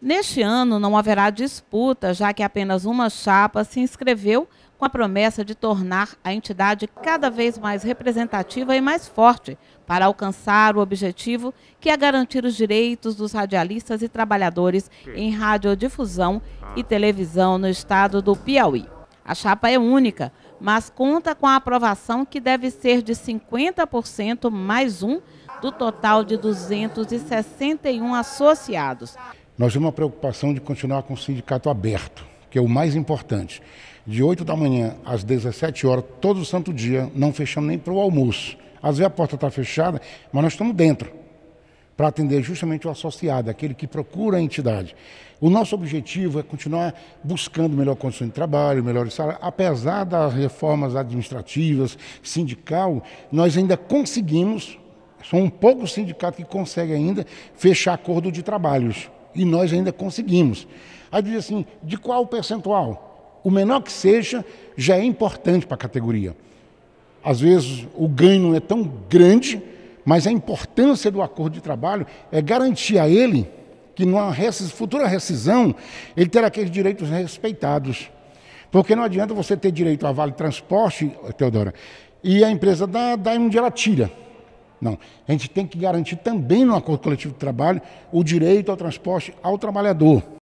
Neste ano não haverá disputa, já que apenas uma chapa se inscreveu com a promessa de tornar a entidade cada vez mais representativa e mais forte para alcançar o objetivo que é garantir os direitos dos radialistas e trabalhadores em radiodifusão e televisão no estado do Piauí. A chapa é única, mas conta com a aprovação que deve ser de 50% mais um do total de 261 associados. Nós temos uma preocupação de continuar com o sindicato aberto, que é o mais importante. De 8 da manhã às 17 horas, todo santo dia, não fechamos nem para o almoço. Às vezes a porta está fechada, mas nós estamos dentro para atender justamente o associado, aquele que procura a entidade. O nosso objetivo é continuar buscando melhor condição de trabalho, melhores salários. Apesar das reformas administrativas, sindical, nós ainda conseguimos, são um pouco sindicato que consegue ainda fechar acordo de trabalhos. E nós ainda conseguimos. Aí diz assim, de qual percentual? O menor que seja já é importante para a categoria. Às vezes o ganho não é tão grande, mas a importância do acordo de trabalho é garantir a ele que numa futura rescisão ele terá aqueles direitos respeitados. Porque não adianta você ter direito a vale transporte, Teodora, e a empresa dá, dá um dia ela tira. Não. A gente tem que garantir também no acordo coletivo de trabalho o direito ao transporte ao trabalhador.